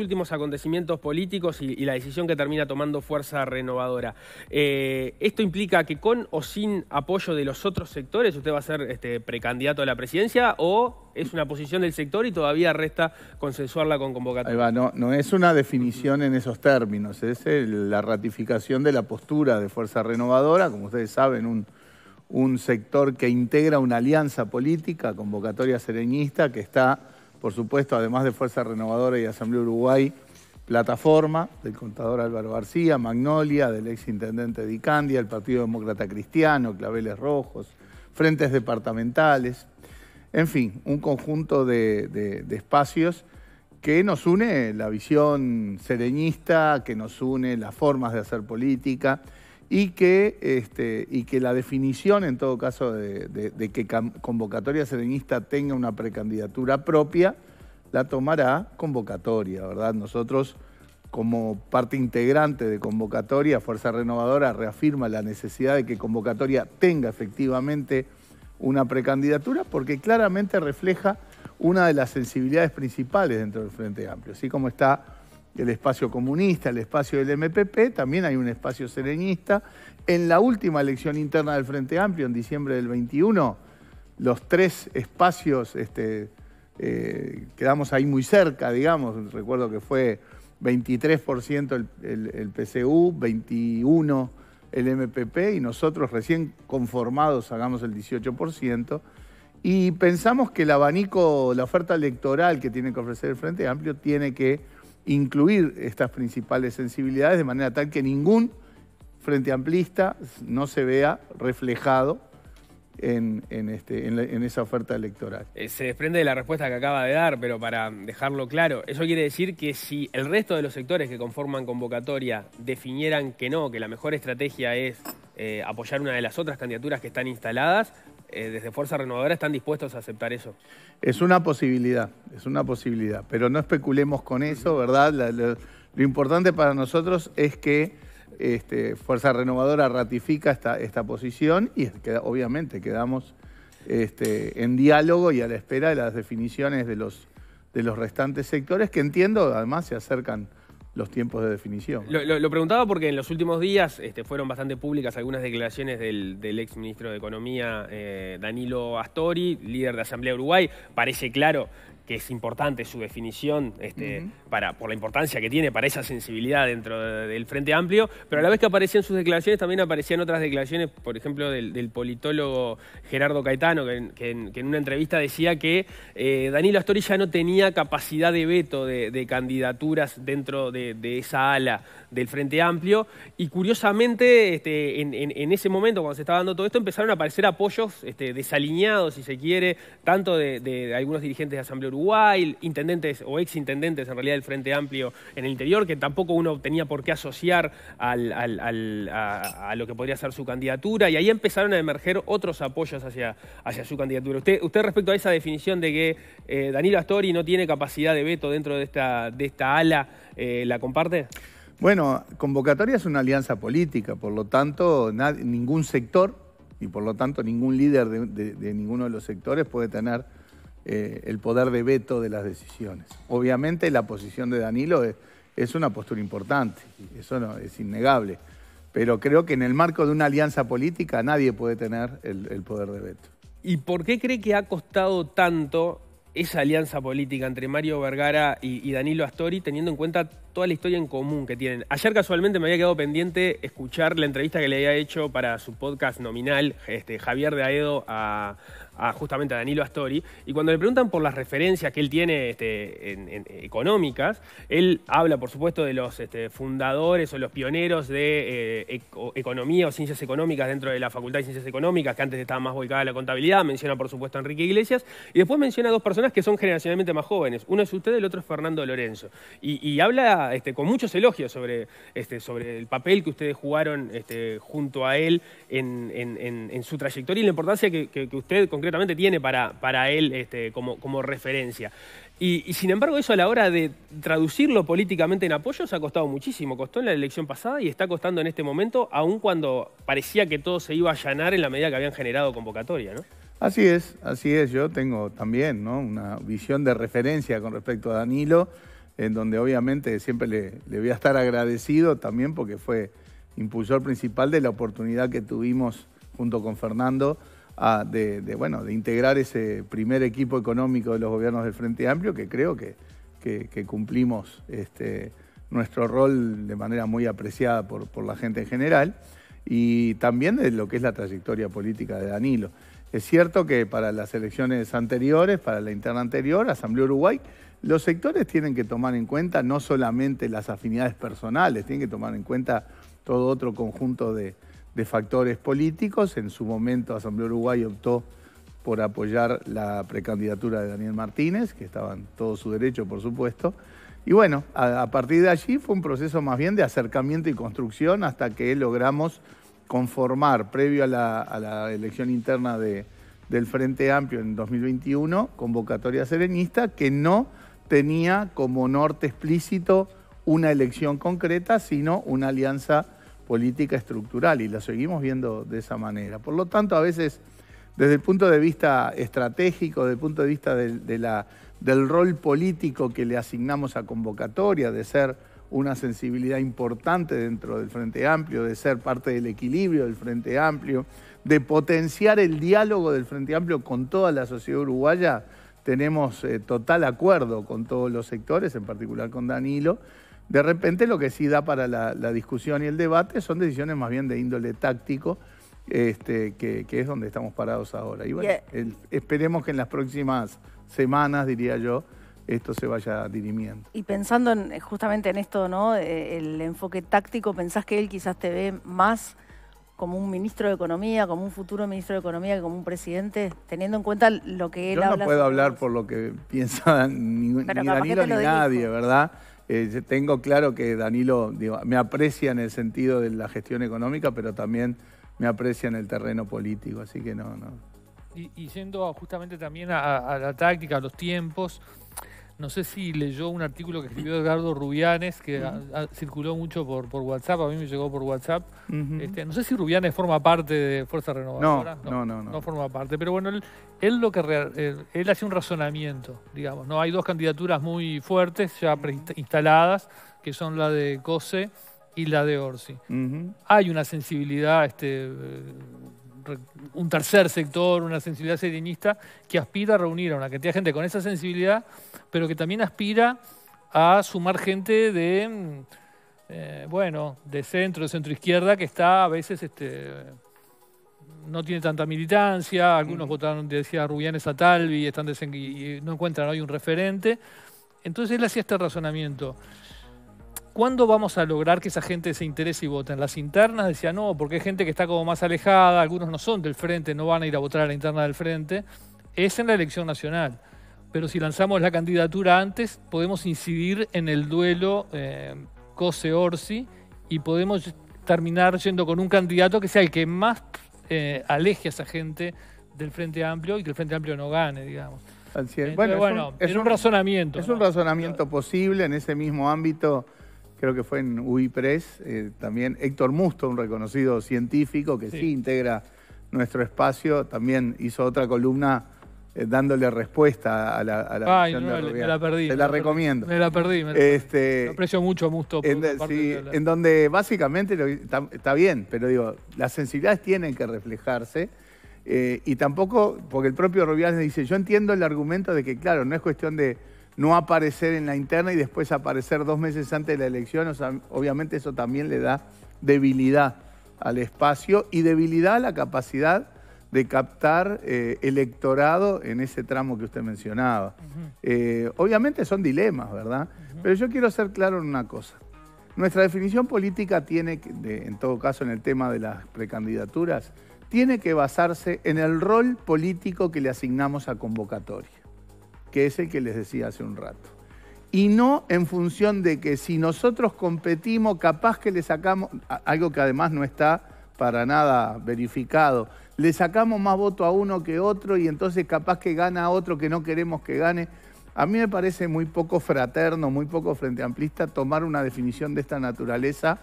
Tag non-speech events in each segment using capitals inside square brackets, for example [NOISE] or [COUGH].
últimos acontecimientos políticos y, la decisión que termina tomando Fuerza Renovadora. Eh, ¿Esto implica que con o sin apoyo de los otros sectores usted va a ser este, precandidato a la presidencia o es una posición del sector y todavía resta consensuarla con convocatoria? no, no es una definición en esos términos, es la ratificación de la postura de Fuerza Renovadora, como ustedes saben, un un sector que integra una alianza política, convocatoria sereñista, que está por supuesto, además de Fuerza Renovadora y Asamblea Uruguay, Plataforma, del contador Álvaro García, Magnolia, del exintendente intendente Dicandia, el Partido Demócrata Cristiano, Claveles Rojos, frentes departamentales, en fin, un conjunto de, de espacios que nos une la visión sereñista, que nos une las formas de hacer política y que, este, y que la definición, en todo caso, de, que Convocatoria Serenista tenga una precandidatura propia, la tomará Convocatoria, ¿verdad? Nosotros, como parte integrante de Convocatoria, Fuerza Renovadora reafirma la necesidad de que Convocatoria tenga efectivamente una precandidatura porque claramente refleja una de las sensibilidades principales dentro del Frente Amplio, así como está el espacio comunista, el espacio del MPP, también hay un espacio sereñista. En la última elección interna del Frente Amplio, en diciembre del 21, los tres espacios este, eh, quedamos ahí muy cerca, digamos. Recuerdo que fue 23% el, el PCU, 21% el MPP y nosotros recién conformados hagamos el 18%. Y pensamos que el abanico, la oferta electoral que tiene que ofrecer el Frente Amplio tiene que incluir estas principales sensibilidades de manera tal que ningún frente amplista no se vea reflejado en, este, esa oferta electoral. Eh, se desprende de la respuesta que acaba de dar, pero para dejarlo claro, eso quiere decir que si el resto de los sectores que conforman convocatoria definieran que no, que la mejor estrategia es eh, apoyar una de las otras candidaturas que están instaladas, eh, desde Fuerza Renovadora están dispuestos a aceptar eso. Es una posibilidad, es una posibilidad, pero no especulemos con eso, ¿verdad? lo importante para nosotros es que este, Fuerza Renovadora ratifica esta, esta posición y obviamente quedamos este, en diálogo y a la espera de las definiciones de los, de los restantes sectores que entiendo además se acercan los tiempos de definición. Lo, preguntaba porque en los últimos días este, fueron bastante públicas algunas declaraciones del, del ex ministro de Economía, eh, Danilo Astori, líder de Asamblea Uruguay. Parece claro que es importante su definición este, para, por la importancia que tiene para esa sensibilidad dentro del Frente Amplio, pero a la vez que aparecían sus declaraciones, también aparecían otras declaraciones, por ejemplo, del, politólogo Gerardo Caetano, que, en una entrevista decía que eh, Danilo Astori ya no tenía capacidad de veto de, candidaturas dentro de, esa ala del Frente Amplio, y curiosamente, este, en, ese momento, cuando se estaba dando todo esto, empezaron a aparecer apoyos este, desalineados, si se quiere, tanto de, algunos dirigentes de Asamblea Uruguay, Uruguay, intendentes o exintendentes en realidad del Frente Amplio en el interior, que tampoco uno tenía por qué asociar a, lo que podría ser su candidatura, y ahí empezaron a emerger otros apoyos hacia, hacia su candidatura. Usted, usted respecto a esa definición de que eh, Danilo Astori no tiene capacidad de veto dentro de esta, de esta ala, eh, ¿la comparte? Bueno, convocatoria es una alianza política, por lo tanto, ningún sector y por lo tanto ningún líder de, ninguno de los sectores puede tener eh, el poder de veto de las decisiones. Obviamente la posición de Danilo es, una postura importante, eso no, es innegable, pero creo que en el marco de una alianza política nadie puede tener el, poder de veto. ¿Y por qué cree que ha costado tanto esa alianza política entre Mario Vergara y, Danilo Astori, teniendo en cuenta toda la historia en común que tienen. Ayer casualmente me había quedado pendiente escuchar la entrevista que le había hecho para su podcast nominal este, Javier de Aedo a, justamente a Danilo Astori, y cuando le preguntan por las referencias que él tiene este, en, económicas, él habla, por supuesto, de los este, fundadores o los pioneros de eh, economía o ciencias económicas dentro de la Facultad de Ciencias Económicas, que antes estaba más volcada a la contabilidad, menciona, por supuesto, a Enrique Iglesias, y después menciona a dos personas que son generacionalmente más jóvenes, uno es usted, el otro es Fernando Lorenzo, y, habla este, con muchos elogios sobre, sobre el papel que ustedes jugaron junto a él en, su trayectoria y la importancia que, que usted concretamente ciertamente tiene para, él este, como, referencia. Y, sin embargo, eso a la hora de traducirlo políticamente en apoyo se ha costado muchísimo. Costó en la elección pasada y está costando en este momento, aun cuando parecía que todo se iba a allanar en la medida que habían generado convocatoria, Así es, así es. Yo tengo también una visión de referencia con respecto a Danilo, en donde obviamente siempre le, le voy a estar agradecido también porque fue impulsor principal de la oportunidad que tuvimos junto con Fernando de, bueno, de integrar ese primer equipo económico de los gobiernos del Frente Amplio, que creo que, que, cumplimos este, nuestro rol de manera muy apreciada por, por la gente en general, y también de lo que es la trayectoria política de Danilo. Es cierto que para las elecciones anteriores, para la interna anterior, Asamblea Uruguay, los sectores tienen que tomar en cuenta no solamente las afinidades personales, tienen que tomar en cuenta todo otro conjunto de, de factores políticos. En su momento Asamblea Uruguay optó por apoyar la precandidatura de Daniel Martínez, que estaba en todo su derecho, por supuesto. Y bueno, a, partir de allí fue un proceso más bien de acercamiento y construcción hasta que logramos conformar, previo a la, elección interna de, del Frente Amplio en 2021, convocatoria serenista, que no tenía como norte explícito una elección concreta, sino una alianza política estructural y la seguimos viendo de esa manera. Por lo tanto, a veces, desde el punto de vista estratégico, desde el punto de vista de, del rol político que le asignamos a convocatoria, de ser una sensibilidad importante dentro del Frente Amplio, de ser parte del equilibrio del Frente Amplio, de potenciar el diálogo del Frente Amplio con toda la sociedad uruguaya, tenemos eh, total acuerdo con todos los sectores, en particular con Danilo, de repente lo que sí da para la, discusión y el debate son decisiones más bien de índole táctico, este, que, es donde estamos parados ahora. Y bueno, esperemos que en las próximas semanas, diría yo, esto se vaya dirimiendo. Y pensando justamente en esto, ¿no? Eh, el enfoque táctico, ¿pensás que él quizás te ve más como un ministro de Economía, como un futuro ministro de Economía que como un presidente, teniendo en cuenta lo que él Yo no puedo hablar por lo que [LAUGHS] piensa ni Danilo ni nadie, ¿verdad? Eh, tengo claro que Danilo me aprecia en el sentido de la gestión económica, pero también me aprecia en el terreno político, así que no, no. Y, y yendo justamente también a, a la táctica, a los tiempos, no sé si leyó un artículo que escribió Edgardo Rubianes, que circuló mucho por, WhatsApp, a mí me llegó por WhatsApp. Este, no sé si Rubianes forma parte de Fuerza Renovadora. No, no, no. No, forma parte, pero bueno, él, lo que eh, él, hace un razonamiento, digamos. no Hay dos candidaturas muy fuertes, ya instaladas, que son la de Cose y la de Orsi. Hay una sensibilidad este, eh, un tercer sector, una sensibilidad serenista, que aspira a reunir a una cantidad de gente con esa sensibilidad, pero que también aspira a sumar gente de, mm, eh, bueno, de centro, de centro izquierda, que está a veces, este, no tiene tanta militancia, algunos votaron, decía Rubianes a Talvi, están y no encuentran hoy un referente. Entonces él hacía este razonamiento. ¿cuándo vamos a lograr que esa gente se interese y vote? En las internas decía no, porque hay gente que está como más alejada, algunos no son del frente, no van a ir a votar a la interna del frente. Es en la elección nacional. Pero si lanzamos la candidatura antes, podemos incidir en el duelo eh, Cose-Orsi y podemos terminar yendo con un candidato que sea el que más eh, aleje a esa gente del Frente Amplio y que el Frente Amplio no gane, digamos. bueno, es un, razonamiento. Es un razonamiento posible en ese mismo ámbito creo que fue en UIPRES, eh, también Héctor Musto, un reconocido científico que sí. integra nuestro espacio, también hizo otra columna eh, dándole respuesta a la, a Ay, la perdí. Te la, recomiendo. Me la perdí, me este, lo aprecio mucho Musto. en, en donde básicamente está, bien, pero digo, las sensibilidades tienen que reflejarse. Eh, y tampoco, porque el propio Rubiales dice, yo entiendo el argumento de que, claro, no es cuestión de, no aparecer en la interna y después aparecer dos meses antes de la elección, obviamente eso también le da debilidad al espacio y debilidad a la capacidad de captar eh, electorado en ese tramo que usted mencionaba. Eh, obviamente son dilemas, ¿verdad? Pero yo quiero ser claro en una cosa. Nuestra definición política tiene, que, en todo caso en el tema de las precandidaturas, tiene que basarse en el rol político que le asignamos a convocatoria que es el que les decía hace un rato. Y no en función de que si nosotros competimos, capaz que le sacamos, algo que además no está para nada verificado, le sacamos más voto a uno que otro y entonces capaz que gana a otro que no queremos que gane. A mí me parece muy poco fraterno, muy poco frente amplista tomar una definición de esta naturaleza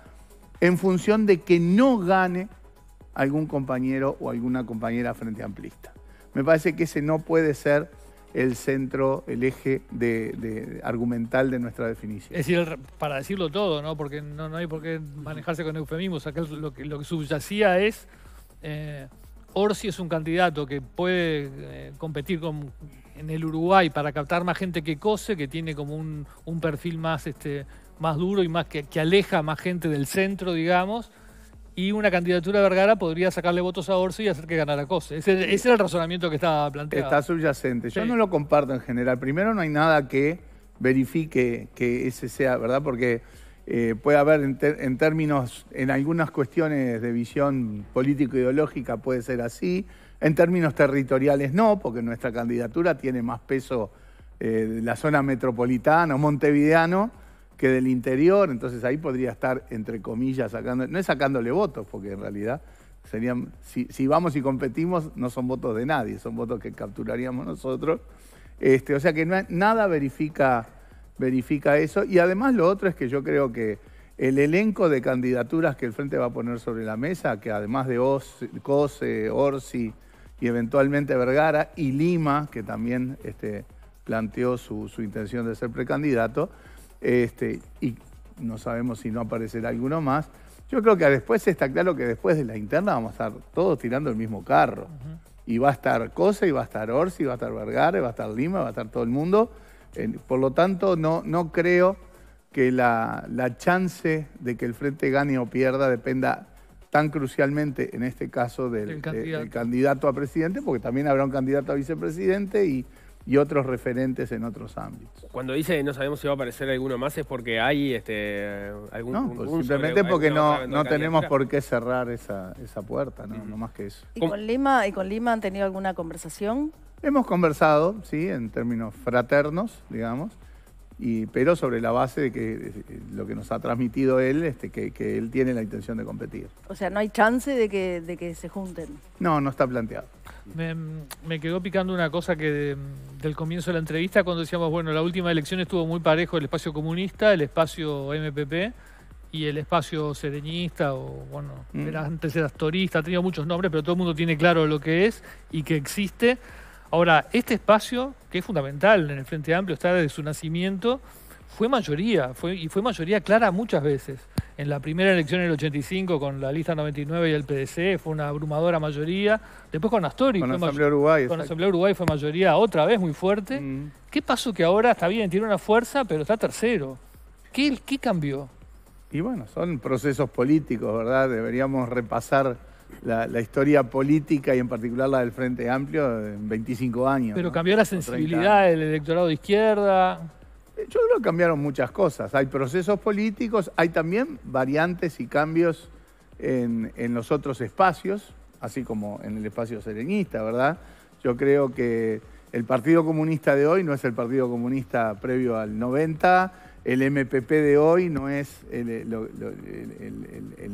en función de que no gane algún compañero o alguna compañera frente amplista. Me parece que ese no puede ser el centro, el eje de, argumental de nuestra definición. Es decir, para decirlo todo, ¿no? porque no, hay por qué manejarse con eufemismos. lo, que, lo que subyacía es, eh, Orsi es un candidato que puede eh, competir con, en el Uruguay para captar más gente que cose, que tiene como un, un perfil más, este, más duro y más que, que aleja más gente del centro, digamos y una candidatura Vergara podría sacarle votos a Orsi y hacer que ganara Cose. Ese, ese era el razonamiento que estaba planteado. Está subyacente. Yo no lo comparto en general. Primero, no hay nada que verifique que ese sea, ¿verdad? Porque eh, puede haber en, términos, en algunas cuestiones de visión político-ideológica puede ser así, en términos territoriales no, porque nuestra candidatura tiene más peso eh, la zona metropolitana o montevideano, que del interior, entonces ahí podría estar, entre comillas, sacando, no es sacándole votos, porque en realidad serían, si, vamos y competimos, no son votos de nadie, son votos que capturaríamos nosotros. Este, o sea que nada verifica, verifica eso. Y además lo otro es que yo creo que el elenco de candidaturas que el Frente va a poner sobre la mesa, que además de Cose, Orsi y eventualmente Vergara y Lima, que también este, planteó su intención de ser precandidato, este, y no sabemos si no aparecerá alguno más. Yo creo que después está claro que después de la interna vamos a estar todos tirando el mismo carro. Y va a estar Cosa, y va a estar Orsi, y va a estar Vergara, y va a estar Lima, va a estar todo el mundo. Por lo tanto, no, no creo que la, chance de que el frente gane o pierda dependa tan crucialmente, en este caso, del, candidato. a presidente, porque también habrá un candidato a vicepresidente y y otros referentes en otros ámbitos. Cuando dice no sabemos si va a aparecer alguno más es porque hay este, algún... No, pues simplemente porque no, no tenemos por qué cerrar esa, esa puerta, ¿no? más que eso. ¿Y con, Lima, ¿Y con Lima han tenido alguna conversación? Hemos conversado, sí, en términos fraternos, digamos, y, pero sobre la base de que lo que nos ha transmitido él, este, que, que, él tiene la intención de competir. O sea, ¿no hay chance de que, de que se junten? No, no está planteado me, quedó picando una cosa que del comienzo de la entrevista, cuando decíamos, bueno, la última elección estuvo muy parejo el espacio comunista, el espacio MPP y el espacio sereñista, o bueno, mm. era, antes ha torista, tenía muchos nombres, pero todo el mundo tiene claro lo que es y que existe. Ahora, este espacio, que es fundamental en el Frente Amplio, está desde su nacimiento, fue mayoría, fue, y fue mayoría clara muchas veces. En la primera elección en el 85 con la lista 99 y el PDC fue una abrumadora mayoría. Después con Astori. Con la Asamblea Uruguay. Con Asamblea Uruguay fue mayoría otra vez muy fuerte. Mm. ¿Qué pasó que ahora está bien, tiene una fuerza, pero está tercero? ¿Qué, qué cambió? Y bueno, son procesos políticos, ¿verdad? Deberíamos repasar la, historia política y en particular la del Frente Amplio en 25 años. Pero cambió la sensibilidad del electorado de izquierda. Yo creo que cambiaron muchas cosas. Hay procesos políticos, hay también variantes y cambios en, los otros espacios, así como en el espacio serenista, ¿verdad? Yo creo que el Partido Comunista de hoy no es el Partido Comunista previo al 90, el MPP de hoy no es el,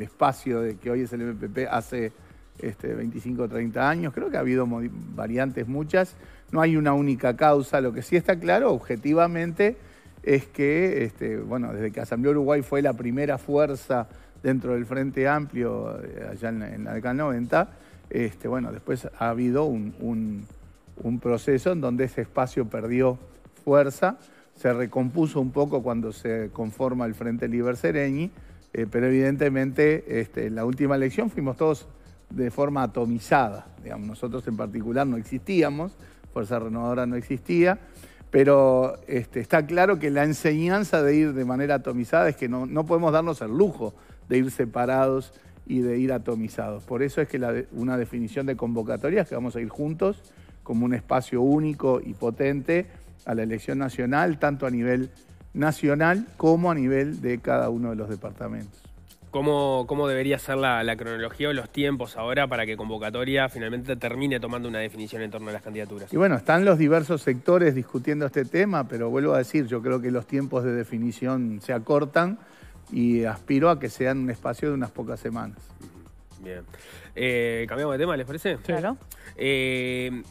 espacio de que hoy es el MPP hace este, 25 o 30 años. Creo que ha habido variantes muchas. No hay una única causa. Lo que sí está claro, objetivamente, es que, este, bueno, desde que Asamblea Uruguay fue la primera fuerza dentro del Frente Amplio, eh, allá en, la década 90, este, bueno, después ha habido un, proceso en donde ese espacio perdió fuerza, se recompuso un poco cuando se conforma el Frente Liber Sereni, eh, pero evidentemente este, en la última elección fuimos todos de forma atomizada, digamos, nosotros en particular no existíamos, Fuerza Renovadora no existía, pero este, está claro que la enseñanza de ir de manera atomizada es que no, podemos darnos el lujo de ir separados y de ir atomizados. Por eso es que una definición de es que vamos a ir juntos como un espacio único y potente a la elección nacional, tanto a nivel nacional como a nivel de cada uno de los departamentos cómo, debería ser la, cronología o los tiempos ahora para que convocatoria finalmente termine tomando una definición en torno a las candidaturas. Y bueno, están los diversos sectores discutiendo este tema, pero vuelvo a decir, yo creo que los tiempos de definición se acortan y aspiro a que sean un espacio de unas pocas semanas. Bien. Eh, ¿Cambiamos de tema, les parece? Claro. Eh,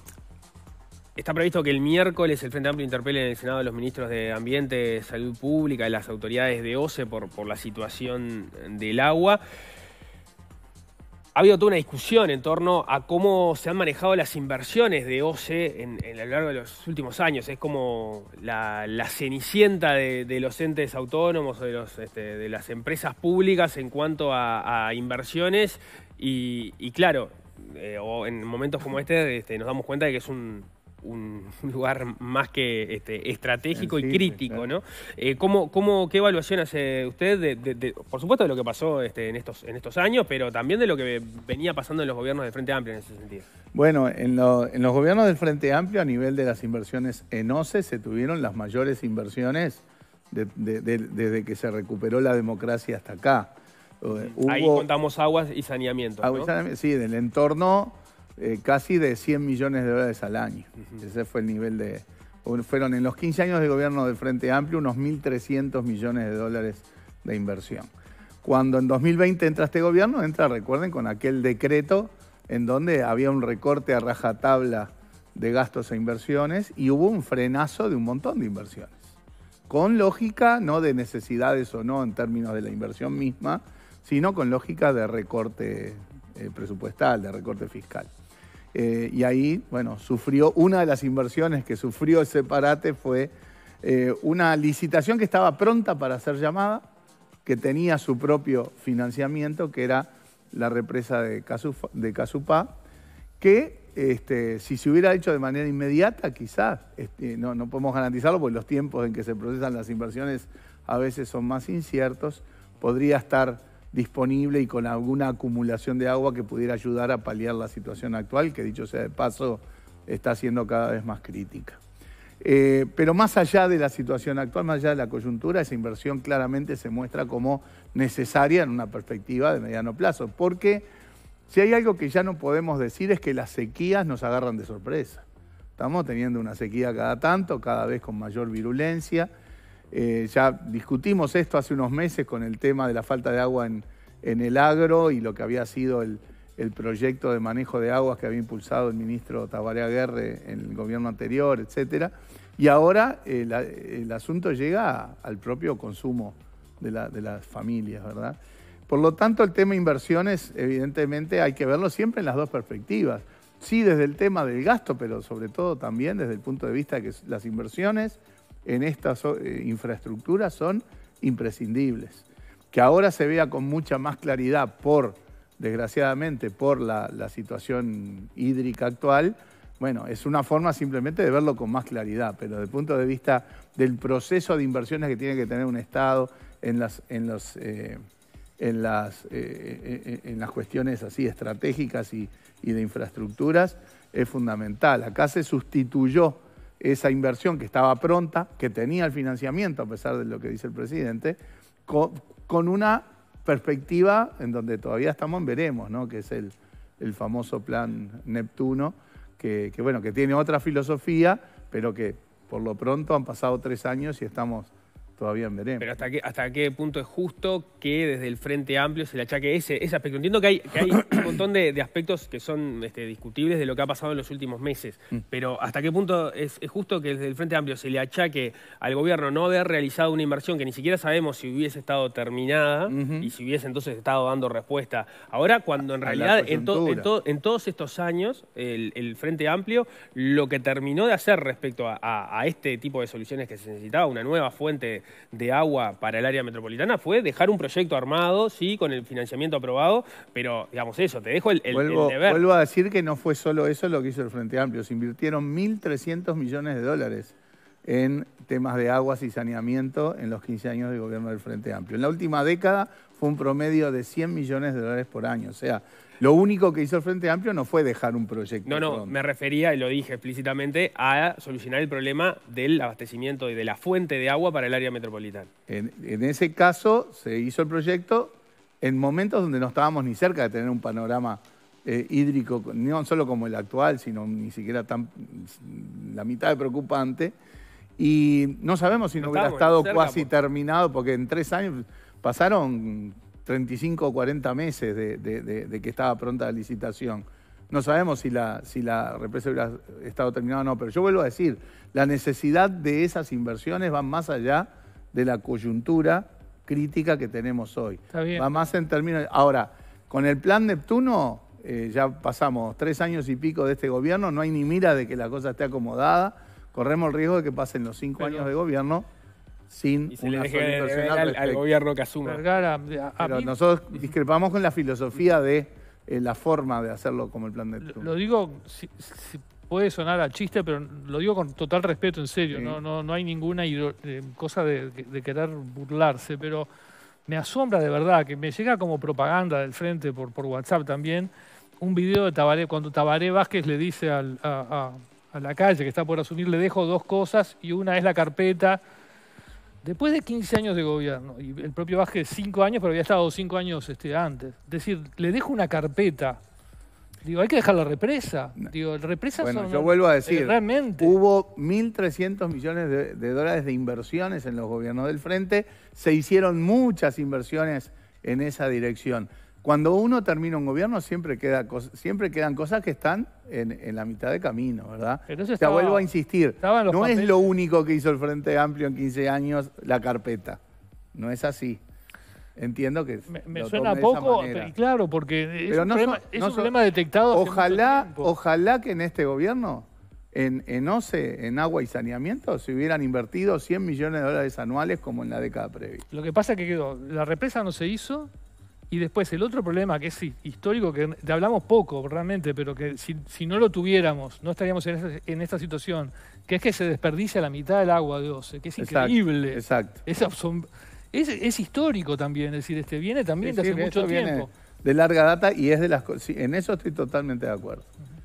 Está previsto que el miércoles el Frente Amplio interpele en el Senado a los ministros de Ambiente, Salud Pública y las autoridades de OCE por, por la situación del agua. Ha habido toda una discusión en torno a cómo se han manejado las inversiones de OCE en, a lo largo de los últimos años. Es como la, cenicienta de, los entes autónomos o este, de, las empresas públicas en cuanto a, inversiones. Y, claro, eh, en momentos como este, este nos damos cuenta de que es un, [LAUGHS] un lugar más que este, estratégico y crítico, ¿no? Eh, ¿cómo, cómo, qué evaluación hace usted, por supuesto, de lo que pasó este, en, estos, en estos años, pero también de lo que venía pasando en los gobiernos del Frente Amplio en ese sentido? Bueno, en, los gobiernos del Frente Amplio, a nivel de las inversiones en OCE, se tuvieron las mayores inversiones desde que se recuperó la democracia hasta acá. Eh, Ahí contamos aguas y saneamiento. sí, del entorno eh, casi de 100 millones de dólares al año. Ese fue el nivel de... Fueron en los 15 años de gobierno de Frente Amplio unos 1.300 millones de dólares de inversión. Cuando en 2020 entra este gobierno, entra, recuerden, con aquel decreto en donde había un recorte a rajatabla de gastos e inversiones y hubo un frenazo de un montón de inversiones. Con lógica no de necesidades o no en términos de la inversión misma, sino con lógica de recorte eh, presupuestal, de recorte fiscal. Eh, y ahí, bueno, sufrió, una de las inversiones que sufrió ese parate fue eh, una licitación que estaba pronta para ser llamada, que tenía su propio financiamiento, que era la represa de, Casupá, que este, si se hubiera hecho de manera inmediata, quizás, este, no, no podemos garantizarlo porque los tiempos en que se procesan las inversiones a veces son más inciertos, podría estar disponible y con alguna acumulación de agua que pudiera ayudar a paliar la situación actual, que dicho sea de paso, está siendo cada vez más crítica. Eh, pero más allá de la situación actual, más allá de la coyuntura, esa inversión claramente se muestra como necesaria en una perspectiva de mediano plazo, porque si hay algo que ya no podemos decir es que las sequías nos agarran de sorpresa. Estamos teniendo una sequía cada tanto, cada vez con mayor virulencia, eh, ya discutimos esto hace unos meses con el tema de la falta de agua en, el agro y lo que había sido el, proyecto de manejo de aguas que había impulsado el ministro Tabaré Aguerre en el gobierno anterior, etc. Y ahora eh, el asunto llega al propio consumo de, de las familias, ¿verdad? Por lo tanto, el tema inversiones, evidentemente, hay que verlo siempre en las dos perspectivas. Sí, desde el tema del gasto, pero sobre todo también desde el punto de vista de que las inversiones en estas eh, infraestructuras son imprescindibles. Que ahora se vea con mucha más claridad por, desgraciadamente, por la, situación hídrica actual, bueno, es una forma simplemente de verlo con más claridad, pero desde el punto de vista del proceso de inversiones que tiene que tener un Estado en las, en los, eh, en las, eh, en las cuestiones así estratégicas y, y de infraestructuras, es fundamental. Acá se sustituyó esa inversión que estaba pronta, que tenía el financiamiento, a pesar de lo que dice el presidente, con, una perspectiva en donde todavía estamos veremos, ¿no? que es el, famoso plan Neptuno, bueno, que tiene otra filosofía, pero que por lo pronto han pasado tres años y estamos todavía veremos. Pero hasta qué, hasta qué punto es justo que desde el Frente Amplio se le achaque ese, ese aspecto. Entiendo que hay, que hay [COUGHS] un montón de, aspectos que son este, discutibles de lo que ha pasado en los últimos meses, mm. pero hasta qué punto es, justo que desde el Frente Amplio se le achaque al gobierno no haber realizado una inversión que ni siquiera sabemos si hubiese estado terminada y si hubiese entonces estado dando respuesta. Ahora, cuando en realidad en, todos estos años el, el, Frente Amplio lo que terminó de hacer respecto a este tipo de soluciones que se necesitaba, una nueva fuente de agua para el área metropolitana fue dejar un proyecto armado, sí, con el financiamiento aprobado, pero digamos eso, te dejo el, vuelvo, deber. Vuelvo a decir que no fue solo eso lo que hizo el Frente Amplio, se invirtieron 1.300 millones de dólares en temas de aguas y saneamiento en los 15 años de gobierno del Frente Amplio. En la última década fue un promedio de 100 millones de dólares por año, o sea, lo único que hizo el Frente Amplio no fue dejar un proyecto. No, no, me refería, y lo dije explícitamente, a solucionar el problema del abastecimiento y de la fuente de agua para el área metropolitana. En, ese caso se hizo el proyecto en momentos donde no estábamos ni cerca de tener un panorama eh, hídrico, no solo como el actual, sino ni siquiera tan la mitad de preocupante. Y no sabemos si no, hubiera estado casi terminado, porque en tres años pasaron 35 o 40 meses de, que estaba pronta la licitación. No sabemos si la, represa hubiera estado terminada o no, pero yo vuelvo a decir, la necesidad de esas inversiones va más allá de la coyuntura crítica que tenemos hoy. Va más en términos... Ahora, con el plan Neptuno, eh, ya pasamos tres años y pico de este gobierno, no hay ni mira de que la cosa esté acomodada, corremos el riesgo de que pasen los cinco años de gobierno sin al, gobierno que asuma. Pero nosotros discrepamos con la filosofía de eh, la forma de hacerlo como el plan de Lo, digo, puede sonar a chiste, pero lo digo con total respeto, en serio. No, no, no hay ninguna eh, cosa de, querer burlarse, pero me asombra de verdad que me llega como propaganda del frente por, WhatsApp también un video de Tabaré, cuando Tabaré Vázquez le dice a la calle que está por asumir, le dejo dos cosas y una es la carpeta Después de 15 años de gobierno, y el propio Vázquez 5 años, pero había estado 5 años este, antes. Es decir, le dejo una carpeta. Digo, hay que dejar la represa. Digo, represa bueno, son, yo vuelvo a eh, decir, realmente. hubo 1.300 millones de, dólares de inversiones en los gobiernos del frente. Se hicieron muchas inversiones en esa dirección. Cuando uno termina un gobierno siempre, queda, siempre quedan cosas que están en, la mitad de camino, ¿verdad? Te vuelvo a insistir, no es lo único que hizo el Frente Amplio en 15 años la carpeta, no es así. Entiendo que me, suena poco, pero, claro, porque es un, problema, detectado. Ojalá, ojalá que en este gobierno, en, en OCE, en agua y saneamiento, se hubieran invertido 100 millones de dólares anuales como en la década previa. Lo que pasa es que quedó, la represa no se hizo, y después el otro problema que es histórico, que hablamos poco realmente, pero que si, no lo tuviéramos, no estaríamos en esta, situación, que es que se desperdicia la mitad del agua de Oce, que es increíble. Exacto. Es, histórico también, es decir, este viene también de hace mucho tiempo. De larga data y es de las sí, en eso estoy totalmente de acuerdo.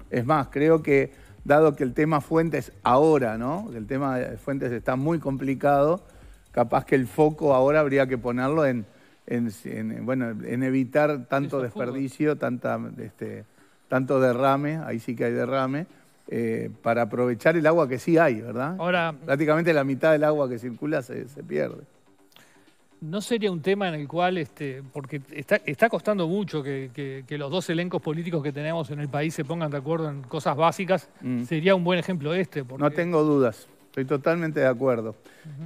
Es más, creo que dado que el tema fuentes ahora, ¿no? El tema de fuentes está muy complicado, capaz que el foco ahora habría que ponerlo en en, bueno, en evitar tanto desperdicio, tanta, este, tanto derrame, ahí sí que hay derrame, eh, para aprovechar el agua que sí hay, ¿verdad? Ahora, Prácticamente la mitad del agua que circula se, pierde. ¿No sería un tema en el cual, este, porque está, está costando mucho que, los dos elencos políticos que tenemos en el país se pongan de acuerdo en cosas básicas? Mm. Sería un buen ejemplo este. Porque... No tengo dudas. Estoy totalmente de acuerdo.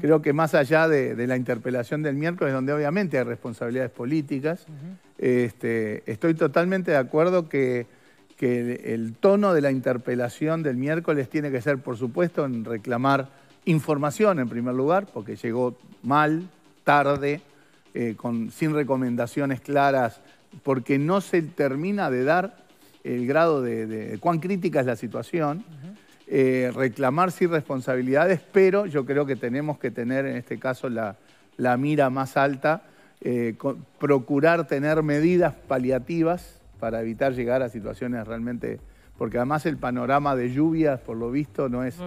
Creo que más allá de, la interpelación del miércoles, donde obviamente hay responsabilidades políticas, este, estoy totalmente de acuerdo que, el, tono de la interpelación del miércoles tiene que ser, por supuesto, en reclamar información en primer lugar, porque llegó mal, tarde, eh, sin recomendaciones claras, porque no se termina de dar el grado de, cuán crítica es la situación. Eh, reclamar sí responsabilidades, pero yo creo que tenemos que tener en este caso la, mira más alta, eh, procurar tener medidas paliativas para evitar llegar a situaciones realmente... Porque además el panorama de lluvias, por lo visto, no es,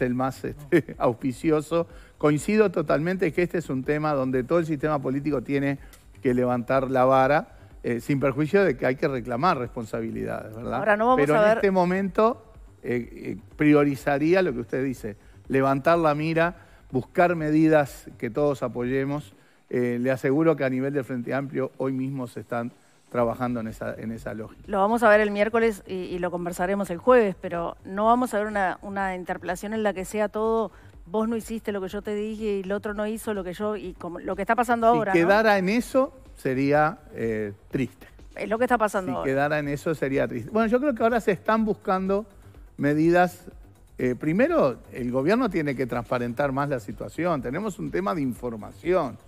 el más este, [LAUGHS] auspicioso. Coincido totalmente que este es un tema donde todo el sistema político tiene que levantar la vara, eh, sin perjuicio de que hay que reclamar responsabilidades, ¿verdad? Ahora no vamos Pero a ver... en este momento eh, eh, priorizaría lo que usted dice, levantar la mira, buscar medidas que todos apoyemos. Eh, le aseguro que a nivel del Frente Amplio hoy mismo se están trabajando en esa, en esa lógica. Lo vamos a ver el miércoles y, lo conversaremos el jueves, pero no vamos a ver una, interpelación en la que sea todo, vos no hiciste lo que yo te dije y el otro no hizo lo que yo, y como, lo que está pasando ahora. Si quedara en eso sería triste. Es lo que está pasando ahora. quedara en eso sería triste. Bueno, yo creo que ahora se están buscando medidas. Eh, primero, el gobierno tiene que transparentar más la situación. Tenemos un tema de información.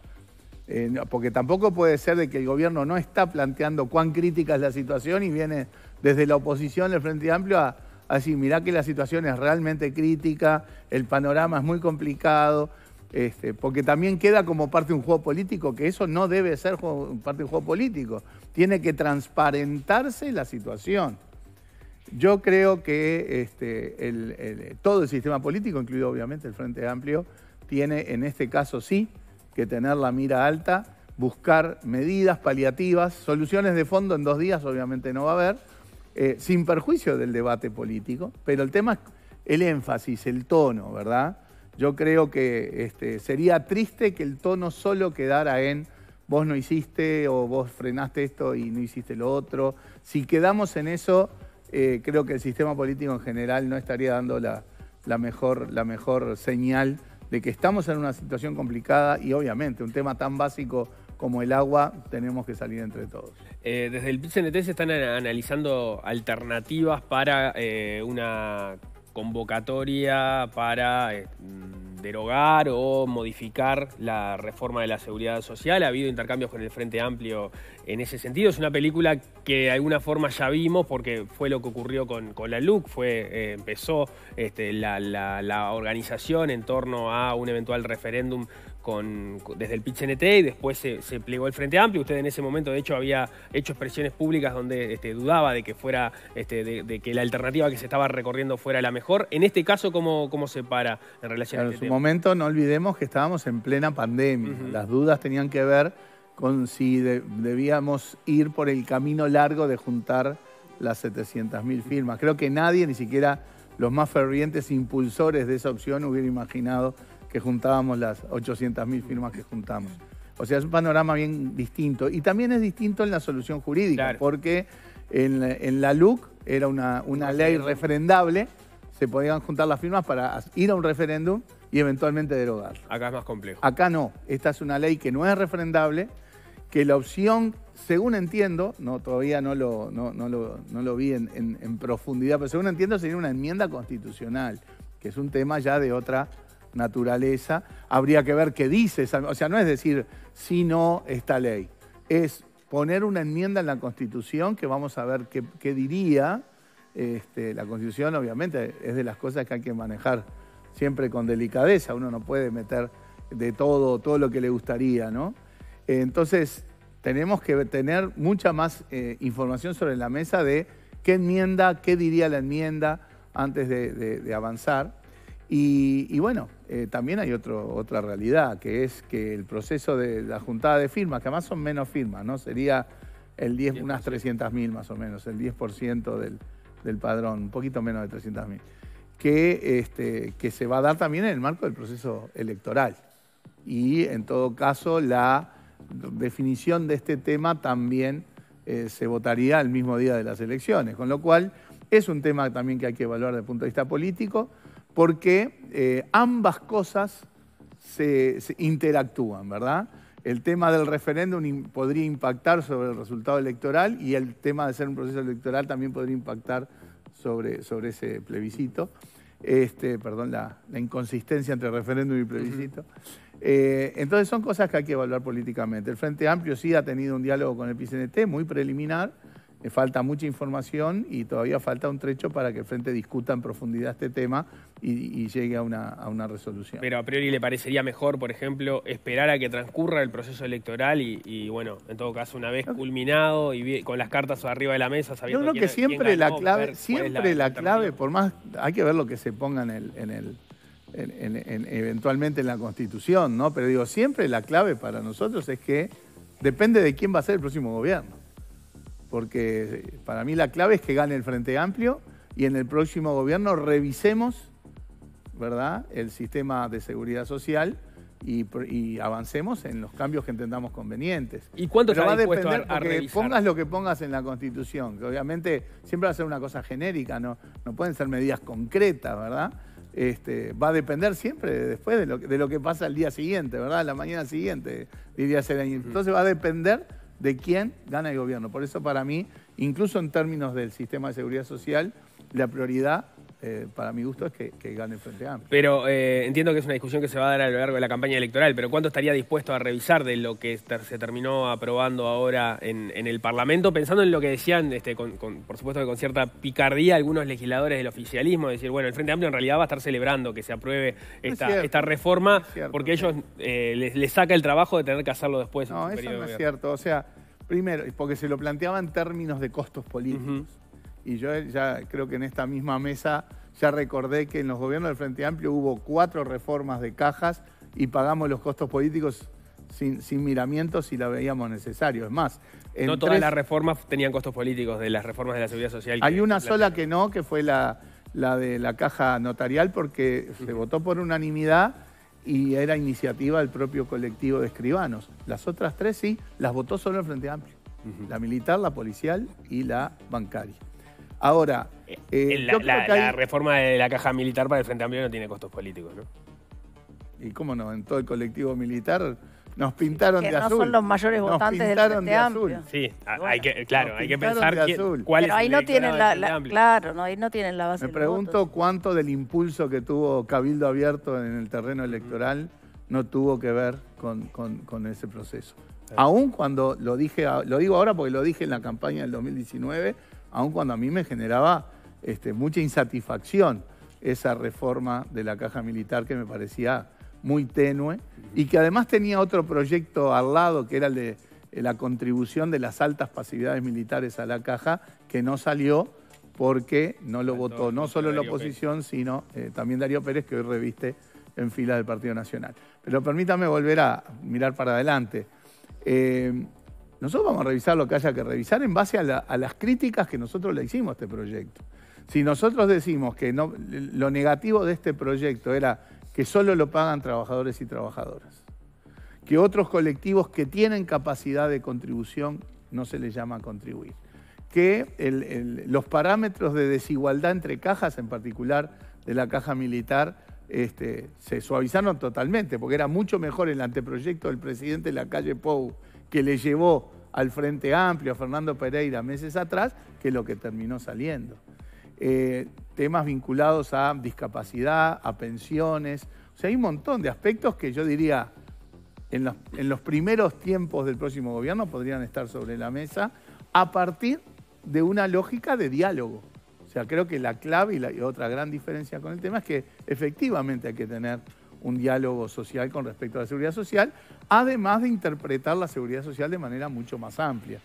Eh, porque tampoco puede ser de que el gobierno no está planteando cuán crítica es la situación y viene desde la oposición del Frente Amplio a, decir, mirá que la situación es realmente crítica, el panorama es muy complicado, este, porque también queda como parte de un juego político, que eso no debe ser parte de un juego político. Tiene que transparentarse la situación. Yo creo que este, todo el sistema político, incluido obviamente el Frente Amplio, tiene en este caso sí que tener la mira alta, buscar medidas paliativas, soluciones de fondo en dos días obviamente no va a haber, eh, sin perjuicio del debate político, pero el tema es el énfasis, el tono, ¿verdad? Yo creo que este, sería triste que el tono solo quedara en vos no hiciste o vos frenaste esto y no hiciste lo otro. Si quedamos en eso eh, creo que el sistema político en general no estaría dando la, mejor, la mejor señal de que estamos en una situación complicada y obviamente un tema tan básico como el agua, tenemos que salir entre todos. Eh, desde el PIT-CNT se están analizando alternativas para eh, una convocatoria para eh, mm, derogar o modificar la reforma de la seguridad social. Ha habido intercambios con el Frente Amplio en ese sentido. Es una película que de alguna forma ya vimos porque fue lo que ocurrió con, la LUC. Fue, eh, empezó este, la organización en torno a un eventual referéndum con, desde el pitch NT y después se, plegó el Frente Amplio. Usted en ese momento, de hecho, había hecho expresiones públicas donde este, dudaba de que fuera, este, de, que la alternativa que se estaba recorriendo fuera la mejor. En este caso, ¿cómo, cómo se para en relación a este En su momento, no olvidemos que estábamos en plena pandemia. Las dudas tenían que ver con si debíamos ir por el camino largo de juntar las 700.000 firmas. Creo que nadie, ni siquiera los más fervientes impulsores de esa opción, hubiera imaginado que juntábamos las 800.000 firmas que juntamos. O sea, es un panorama bien distinto. Y también es distinto en la solución jurídica, porque en, la LUC era una, una ley refrendable, se podían juntar las firmas para ir a un referéndum y eventualmente derogar. Acá es más complejo. Acá no. Esta es una ley que no es refrendable, que la opción, según entiendo, no, todavía no lo, lo, no vi en, profundidad, pero según entiendo sería una enmienda constitucional, que es un tema ya de otra naturaleza, habría que ver qué dice, esa, o sea, no es decir si no esta ley, es poner una enmienda en la Constitución que vamos a ver qué, diría. Este, la Constitución obviamente es de las cosas que hay que manejar siempre con delicadeza, uno no puede meter de todo, todo lo que le gustaría, ¿no? Entonces, tenemos que tener mucha más eh, información sobre la mesa de qué enmienda, qué diría la enmienda antes de, avanzar. y bueno, eh, también hay otra realidad, que es que el proceso de la juntada de firmas, que además son menos firmas, ¿no? Sería el 10, unas 300.000 más o menos, el 10% del, del padrón, un poquito menos de 300.000, que, este, que se va a dar también en el marco del proceso electoral. Y en todo caso, la definición de este tema también eh, se votaría el mismo día de las elecciones, con lo cual es un tema también que hay que evaluar desde el punto de vista político porque eh, ambas cosas se, interactúan, ¿verdad? El tema del referéndum podría impactar sobre el resultado electoral y el tema de ser un proceso electoral también podría impactar sobre, ese plebiscito. Este, perdón, la, inconsistencia entre referéndum y plebiscito. Eh, entonces son cosas que hay que evaluar políticamente. El Frente Amplio sí ha tenido un diálogo con el PCNT muy preliminar, falta mucha información y todavía falta un trecho para que el Frente discuta en profundidad este tema y, llegue a una, resolución. Pero a priori le parecería mejor, por ejemplo, esperar a que transcurra el proceso electoral y, bueno, en todo caso, una vez culminado y con las cartas arriba de la mesa, sabiendo Yo creo que siempre la clave, siempre la, clave, por más, hay que ver lo que se ponga En el eventualmente en la Constitución, ¿no? Pero digo, siempre la clave para nosotros es que depende de quién va a ser el próximo gobierno porque para mí la clave es que gane el Frente Amplio y en el próximo gobierno revisemos ¿verdad? el sistema de seguridad social y, avancemos en los cambios que entendamos convenientes. ¿Y cuánto Pero va a depender pongas lo que pongas en la Constitución, que obviamente siempre va a ser una cosa genérica, no, pueden ser medidas concretas, ¿verdad? Este, va a depender siempre después de lo, que pasa el día siguiente, ¿verdad? La mañana siguiente, diría siguiente. Entonces va a depender de quién gana el gobierno. Por eso para mí, incluso en términos del sistema de seguridad social, la prioridad eh, para mi gusto es que, gane el Frente Amplio. Pero eh, entiendo que es una discusión que se va a dar a lo largo de la campaña electoral, pero ¿cuánto estaría dispuesto a revisar de lo que se terminó aprobando ahora en, el Parlamento? Pensando en lo que decían, este, por supuesto que con cierta picardía, algunos legisladores del oficialismo, decir, bueno, el Frente Amplio en realidad va a estar celebrando que se apruebe esta, reforma, porque ellos eh, les, saca el trabajo de tener que hacerlo después. No, eso no es cierto. O sea, primero, porque se lo planteaba en términos de costos políticos y yo ya creo que en esta misma mesa ya recordé que en los gobiernos del Frente Amplio hubo cuatro reformas de cajas y pagamos los costos políticos sin, sin miramientos si la veíamos necesario. Es más, no todas las reformas tenían costos políticos de las reformas de la seguridad social. Hay una sola que no, que fue la, la de la caja notarial, porque se votó por unanimidad y era iniciativa del propio colectivo de escribanos. Las otras tres sí, las votó solo el Frente Amplio. La militar, la policial y la bancaria. Ahora, eh, eh, la, reforma de la caja militar para el Frente Amplio no tiene costos políticos, ¿no? Y cómo no, en todo el colectivo militar nos pintaron que azul. no son los mayores votantes del Frente de Amplio. Sí, hay que, claro, hay que pensar quién, ahí el no tienen la, claro, ahí no tienen la base. Me pregunto cuánto del impulso que tuvo Cabildo Abierto en el terreno electoral no tuvo que ver con, ese proceso. Aún cuando lo dije, lo digo ahora porque lo dije en la campaña del 2019 aun cuando a mí me generaba este, mucha insatisfacción esa reforma de la caja militar que me parecía muy tenue y que además tenía otro proyecto al lado que era el de eh, la contribución de las altas pasividades militares a la caja que no salió porque no lo votó no solo la oposición sino eh, también Darío Pérez que hoy reviste en fila del Partido Nacional. Pero permítame volver a mirar para adelante. Eh, nosotros vamos a revisar lo que haya que revisar en base a, las críticas que nosotros le hicimos a este proyecto. Si nosotros decimos que lo negativo de este proyecto era que solo lo pagan trabajadores y trabajadoras, que otros colectivos que tienen capacidad de contribución no se les llama a contribuir, que los parámetros de desigualdad entre cajas, en particular de la caja militar, este, se suavizaron totalmente, porque era mucho mejor el anteproyecto del presidente de la calle Pou que le llevó al Frente Amplio, a Fernando Pereira meses atrás, que lo que terminó saliendo. Eh, temas vinculados a discapacidad, a pensiones. O sea, hay un montón de aspectos que yo diría en los, primeros tiempos del próximo gobierno podrían estar sobre la mesa a partir de una lógica de diálogo. O sea, creo que la clave y otra gran diferencia con el tema es que efectivamente hay que tener un diálogo social con respecto a la seguridad social, además de interpretar la seguridad social de manera mucho más amplia,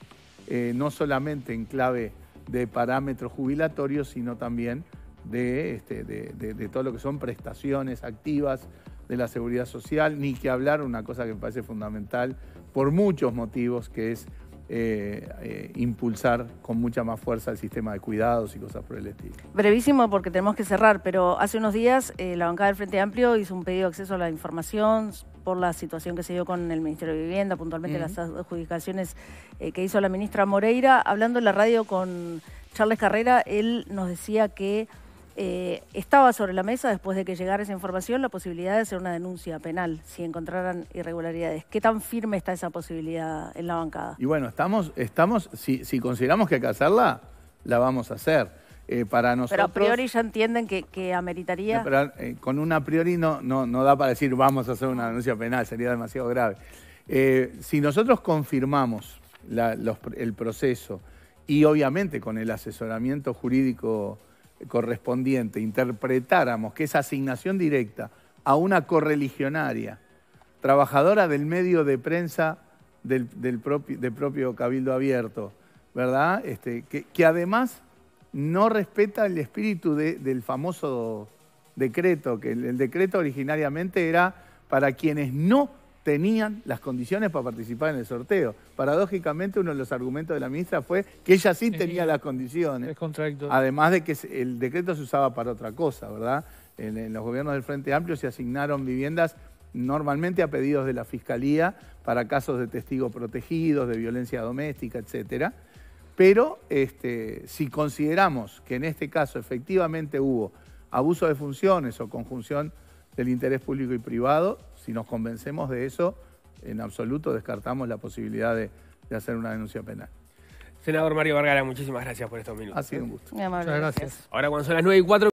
eh, no solamente en clave de parámetros jubilatorios, sino también este, de, todo lo que son prestaciones activas de la seguridad social, ni que hablar una cosa que me parece fundamental por muchos motivos, que es eh, eh, impulsar con mucha más fuerza el sistema de cuidados y cosas por el estilo. Brevísimo porque tenemos que cerrar, pero hace unos días eh, la bancada del Frente Amplio hizo un pedido de acceso a la información por la situación que se dio con el Ministerio de Vivienda, puntualmente las adjudicaciones que hizo la ministra Moreira. Hablando en la radio con Charles Carrera, él nos decía que eh, estaba sobre la mesa, después de que llegara esa información, la posibilidad de hacer una denuncia penal si encontraran irregularidades. ¿Qué tan firme está esa posibilidad en la bancada? Y bueno, estamos, estamos si, consideramos que hay que hacerla, la vamos a hacer. Eh, para nosotros, pero a priori ya entienden que, ameritaría. Eh, con una a priori no, no, da para decir vamos a hacer una denuncia penal, sería demasiado grave. si nosotros confirmamos el proceso y obviamente con el asesoramiento jurídico correspondiente interpretáramos que esa asignación directa a una correligionaria, trabajadora del medio de prensa del, propio, Cabildo Abierto, ¿verdad? Este, que, además no respeta el espíritu del famoso decreto, que el decreto originariamente era para quienes no tenían las condiciones para participar en el sorteo. Paradójicamente, uno de los argumentos de la ministra fue que ella sí tenía las condiciones. Es contradictorio. Además de que el decreto se usaba para otra cosa, ¿verdad? En, los gobiernos del Frente Amplio se asignaron viviendas normalmente a pedidos de la Fiscalía para casos de testigos protegidos, de violencia doméstica, etc. Pero este, si consideramos que en este caso efectivamente hubo abuso de funciones o conjunción del interés público y privado, si nos convencemos de eso, en absoluto descartamos la posibilidad de, hacer una denuncia penal. Senador Mario Vargara, muchísimas gracias por estos minutos. Ha sido un gusto. Muchas gracias. Ahora cuando son las 9 y 4...